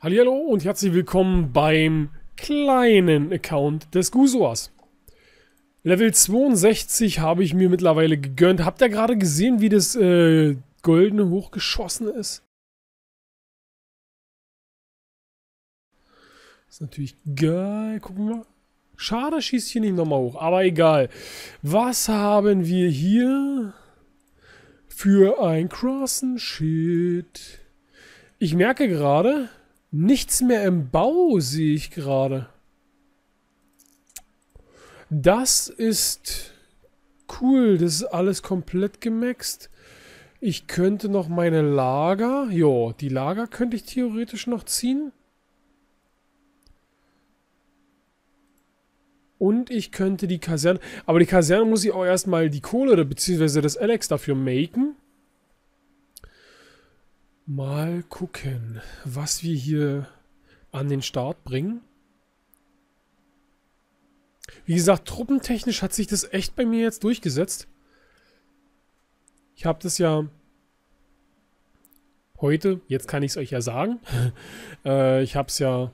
Hallo und herzlich willkommen beim kleinen Account des Gusoas. Level 62 habe ich mir mittlerweile gegönnt. Habt ihr gerade gesehen, wie das äh, Goldene hochgeschossen ist? Ist natürlich geil. Gucken wir mal. Schade, schießt hier nicht nochmal hoch. Aber egal. Was haben wir hier für ein krassen Shit? Ich merke gerade, nichts mehr im Bau sehe ich gerade. Das ist cool. Das ist alles komplett gemaxt. Ich könnte noch meine Lager... Jo, die Lager könnte ich theoretisch noch ziehen. Und ich könnte die Kaserne. Aber die Kaserne muss ich auch erstmal die Kohle bzw. das Alex dafür machen. Mal gucken, was wir hier an den Start bringen. Wie gesagt, truppentechnisch hat sich das echt bei mir jetzt durchgesetzt. Ich habe das ja heute, jetzt kann ich es euch ja sagen, äh, ich habe es ja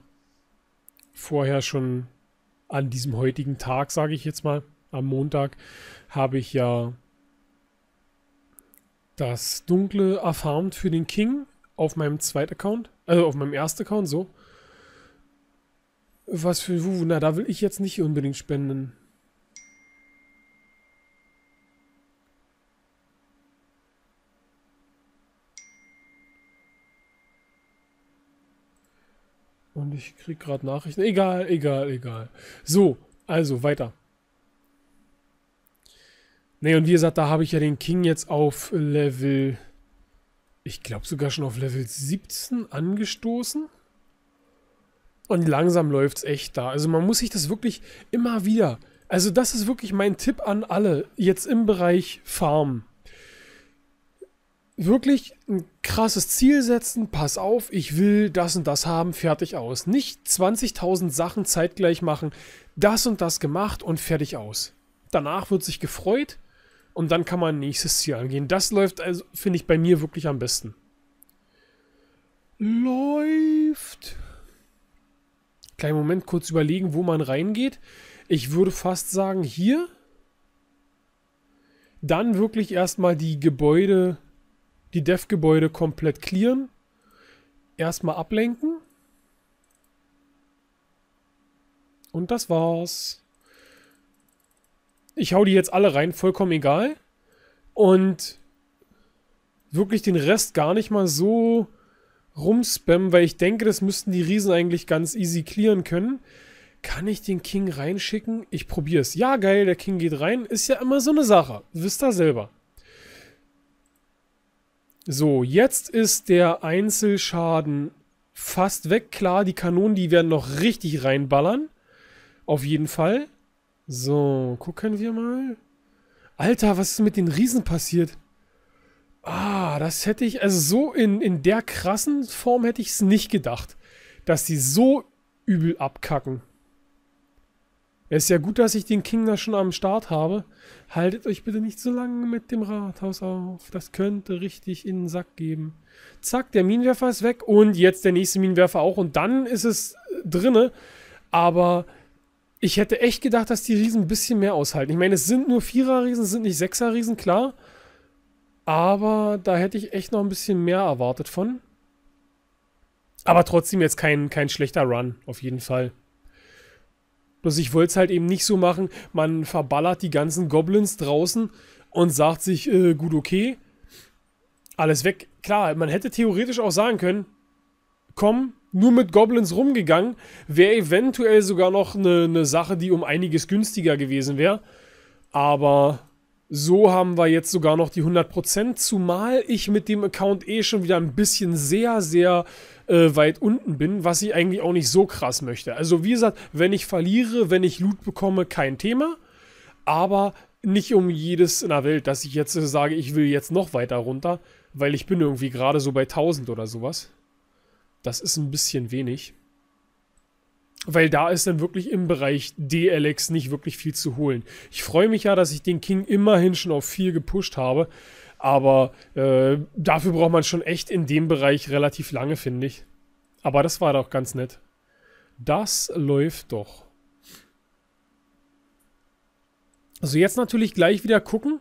vorher schon an diesem heutigen Tag, sage ich jetzt mal, am Montag, habe ich ja das Dunkle erfarmt für den King auf meinem zweiten Account, also auf meinem ersten Account, so. Was für Wuhu, na, da will ich jetzt nicht unbedingt spenden. Und ich krieg gerade Nachrichten. Egal, egal, egal. So, also weiter. Ne, und wie gesagt, da habe ich ja den King jetzt auf Level, ich glaube sogar schon auf Level 17 angestoßen. Und langsam läuft es echt da. Also man muss sich das wirklich immer wieder. Also das ist wirklich mein Tipp an alle, jetzt im Bereich Farmen wirklich ein krasses Ziel setzen, pass auf, ich will das und das haben, fertig aus. Nicht 20.000 Sachen zeitgleich machen, das und das gemacht und fertig aus. Danach wird sich gefreut und dann kann man ein nächstes Ziel angehen. Das läuft, also, finde ich, bei mir wirklich am besten. Läuft. Kleinen Moment, kurz überlegen, wo man reingeht. Ich würde fast sagen, hier. Dann wirklich erstmal die Gebäude die Dev-Gebäude komplett clearen. Erstmal ablenken. Und das war's. Ich hau die jetzt alle rein, vollkommen egal. Und wirklich den Rest gar nicht mal so rumspammen, weil ich denke, das müssten die Riesen eigentlich ganz easy clearen können. Kann ich den King reinschicken? Ich probiere es. Ja, geil, der King geht rein. Ist ja immer so eine Sache. Wisst ihr selber. So, jetzt ist der Einzelschaden fast weg. Klar, die Kanonen, die werden noch richtig reinballern. Auf jeden Fall. So, gucken wir mal. Alter, was ist mit den Riesen passiert? Ah, das hätte ich, also so in, in der krassen Form hätte ich es nicht gedacht, dass die so übel abkacken. Es ist ja gut, dass ich den King da schon am Start habe. Haltet euch bitte nicht so lange mit dem Rathaus auf. Das könnte richtig in den Sack geben. Zack, der Minenwerfer ist weg. Und jetzt der nächste Minenwerfer auch. Und dann ist es drinne. Aber ich hätte echt gedacht, dass die Riesen ein bisschen mehr aushalten. Ich meine, es sind nur Vierer-Riesen, es sind nicht Sechser-Riesen, klar. Aber da hätte ich echt noch ein bisschen mehr erwartet von. Aber trotzdem jetzt kein, kein schlechter Run, auf jeden Fall. Bloß ich wollte es halt eben nicht so machen, man verballert die ganzen Goblins draußen und sagt sich, äh, gut, okay, alles weg. Klar, man hätte theoretisch auch sagen können, komm, nur mit Goblins rumgegangen, wäre eventuell sogar noch eine ne Sache, die um einiges günstiger gewesen wäre. Aber so haben wir jetzt sogar noch die 100%, zumal ich mit dem Account eh schon wieder ein bisschen sehr, sehr äh, weit unten bin, was ich eigentlich auch nicht so krass möchte. Also wie gesagt, wenn ich verliere, wenn ich Loot bekomme, kein Thema. Aber nicht um jedes in der Welt, dass ich jetzt äh, sage, ich will jetzt noch weiter runter, weil ich bin irgendwie gerade so bei 1000 oder sowas. Das ist ein bisschen wenig weil da ist dann wirklich im Bereich DLX nicht wirklich viel zu holen. Ich freue mich ja, dass ich den King immerhin schon auf 4 gepusht habe, aber äh, dafür braucht man schon echt in dem Bereich relativ lange, finde ich. Aber das war doch ganz nett. Das läuft doch. Also jetzt natürlich gleich wieder gucken,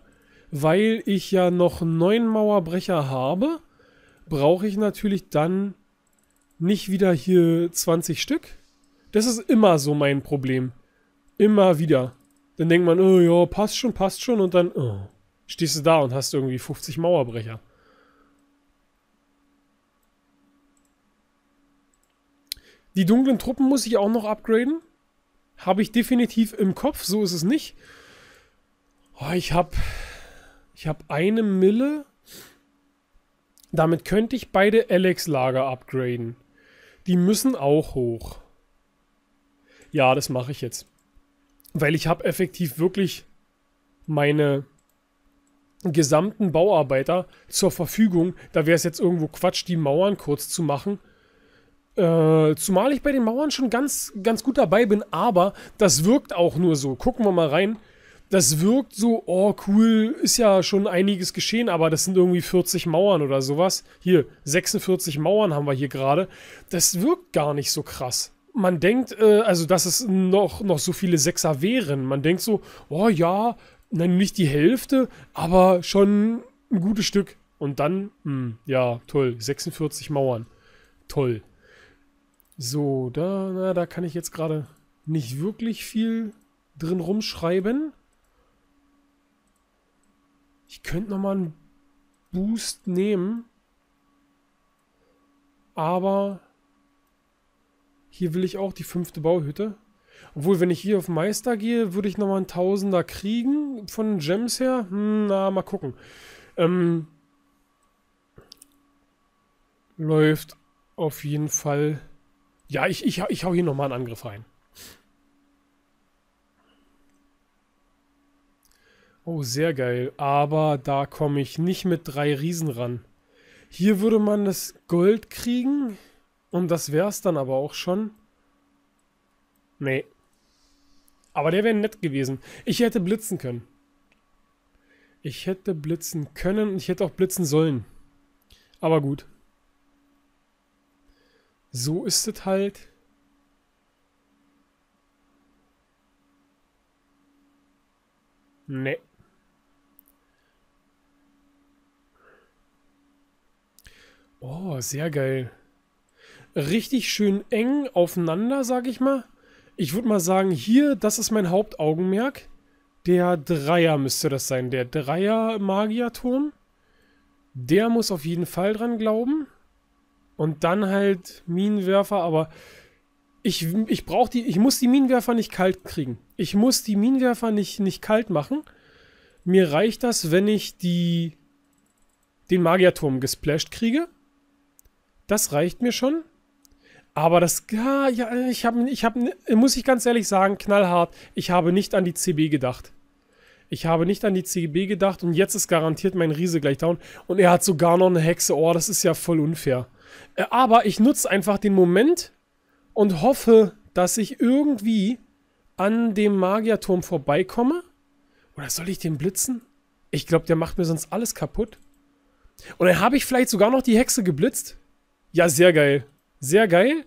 weil ich ja noch neun Mauerbrecher habe, brauche ich natürlich dann nicht wieder hier 20 Stück das ist immer so mein Problem. Immer wieder. Dann denkt man, oh ja, passt schon, passt schon und dann oh, stehst du da und hast irgendwie 50 Mauerbrecher. Die dunklen Truppen muss ich auch noch upgraden. Habe ich definitiv im Kopf, so ist es nicht. Oh, ich habe ich hab eine Mille. Damit könnte ich beide Alex-Lager upgraden. Die müssen auch hoch. Ja, das mache ich jetzt. Weil ich habe effektiv wirklich meine gesamten Bauarbeiter zur Verfügung. Da wäre es jetzt irgendwo Quatsch, die Mauern kurz zu machen. Äh, zumal ich bei den Mauern schon ganz, ganz gut dabei bin, aber das wirkt auch nur so. Gucken wir mal rein. Das wirkt so, oh cool, ist ja schon einiges geschehen, aber das sind irgendwie 40 Mauern oder sowas. Hier, 46 Mauern haben wir hier gerade. Das wirkt gar nicht so krass man denkt, äh, also dass es noch, noch so viele Sechser wären. Man denkt so, oh ja, nein, nicht die Hälfte, aber schon ein gutes Stück. Und dann, mh, hm, ja, toll, 46 Mauern. Toll. So, da, na, da kann ich jetzt gerade nicht wirklich viel drin rumschreiben. Ich könnte nochmal einen Boost nehmen. Aber hier will ich auch die fünfte Bauhütte. Obwohl, wenn ich hier auf Meister gehe, würde ich nochmal einen Tausender kriegen von Gems her. Hm, na, mal gucken. Ähm, läuft auf jeden Fall. Ja, ich, ich, ich hau hier nochmal einen Angriff rein. Oh, sehr geil. Aber da komme ich nicht mit drei Riesen ran. Hier würde man das Gold kriegen. Und das wär's dann aber auch schon. Nee. Aber der wäre nett gewesen. Ich hätte blitzen können. Ich hätte blitzen können und ich hätte auch blitzen sollen. Aber gut. So ist es halt. Nee. Oh, sehr geil richtig schön eng aufeinander, sag ich mal. Ich würde mal sagen, hier, das ist mein Hauptaugenmerk. Der Dreier müsste das sein. Der Dreier-Magierturm. Der muss auf jeden Fall dran glauben. Und dann halt Minenwerfer, aber ich, ich brauche die, ich muss die Minenwerfer nicht kalt kriegen. Ich muss die Minenwerfer nicht, nicht kalt machen. Mir reicht das, wenn ich die, den Magierturm gesplasht kriege. Das reicht mir schon. Aber das, ja, ja ich habe, ich hab, muss ich ganz ehrlich sagen, knallhart, ich habe nicht an die CB gedacht. Ich habe nicht an die CB gedacht und jetzt ist garantiert mein Riese gleich down. Und er hat sogar noch eine Hexe. Oh, das ist ja voll unfair. Äh, aber ich nutze einfach den Moment und hoffe, dass ich irgendwie an dem Magierturm vorbeikomme. Oder soll ich den blitzen? Ich glaube, der macht mir sonst alles kaputt. Und dann habe ich vielleicht sogar noch die Hexe geblitzt. Ja, sehr geil sehr geil,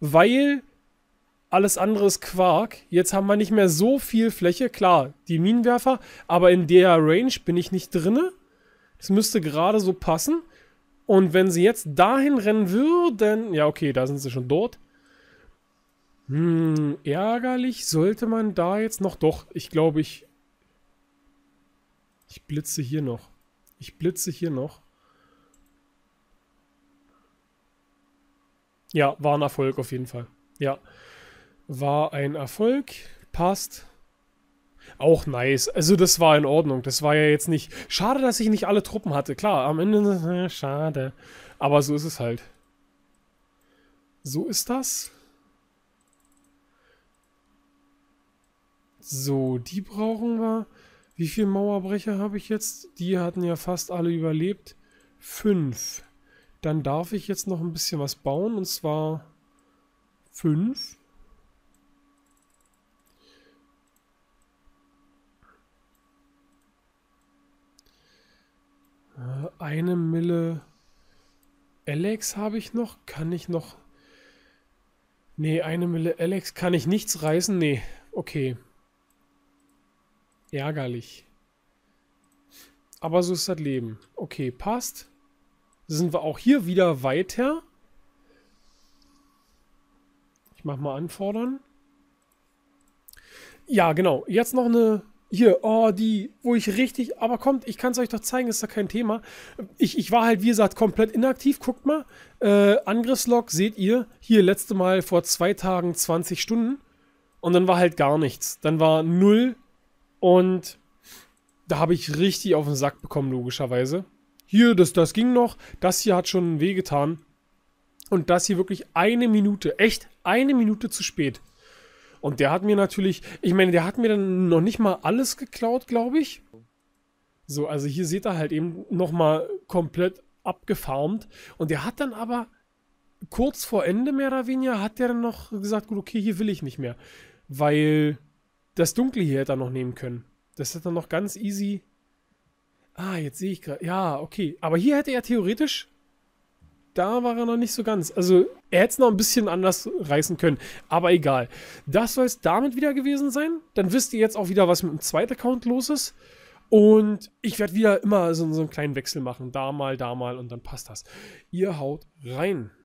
weil alles andere ist Quark. Jetzt haben wir nicht mehr so viel Fläche. Klar, die Minenwerfer, aber in der Range bin ich nicht drinne. Das müsste gerade so passen. Und wenn sie jetzt dahin rennen würden... Ja, okay, da sind sie schon dort. Hm, ärgerlich. Sollte man da jetzt noch... Doch, ich glaube, ich... Ich blitze hier noch. Ich blitze hier noch. Ja, war ein Erfolg auf jeden Fall. Ja. War ein Erfolg. Passt. Auch nice. Also das war in Ordnung. Das war ja jetzt nicht... Schade, dass ich nicht alle Truppen hatte. Klar, am Ende... Schade. Aber so ist es halt. So ist das. So, die brauchen wir. Wie viele Mauerbrecher habe ich jetzt? Die hatten ja fast alle überlebt. Fünf. Fünf. Dann darf ich jetzt noch ein bisschen was bauen und zwar fünf. Äh, eine Mille Alex habe ich noch. Kann ich noch... Nee, eine Mille Alex. Kann ich nichts reißen? Nee, okay. Ärgerlich. Aber so ist das Leben. Okay, passt sind wir auch hier wieder weiter. Ich mach mal anfordern. Ja, genau. Jetzt noch eine hier, oh, die, wo ich richtig, aber kommt, ich kann es euch doch zeigen, ist da kein Thema. Ich, ich war halt, wie gesagt, komplett inaktiv, guckt mal. Äh, Angriffslog seht ihr, hier letzte Mal vor zwei Tagen 20 Stunden und dann war halt gar nichts. Dann war null und da habe ich richtig auf den Sack bekommen, logischerweise hier, das, das ging noch, das hier hat schon wehgetan. Und das hier wirklich eine Minute, echt eine Minute zu spät. Und der hat mir natürlich, ich meine, der hat mir dann noch nicht mal alles geklaut, glaube ich. So, also hier seht ihr halt eben nochmal komplett abgefarmt. Und der hat dann aber kurz vor Ende mehr oder weniger, hat der dann noch gesagt, gut, okay, hier will ich nicht mehr. Weil das Dunkle hier hätte er noch nehmen können. Das hätte er noch ganz easy Ah, jetzt sehe ich gerade. Ja, okay. Aber hier hätte er theoretisch. Da war er noch nicht so ganz. Also, er hätte es noch ein bisschen anders reißen können. Aber egal. Das soll es damit wieder gewesen sein. Dann wisst ihr jetzt auch wieder, was mit dem zweiten Account los ist. Und ich werde wieder immer so, so einen kleinen Wechsel machen. Da mal, da mal und dann passt das. Ihr haut rein.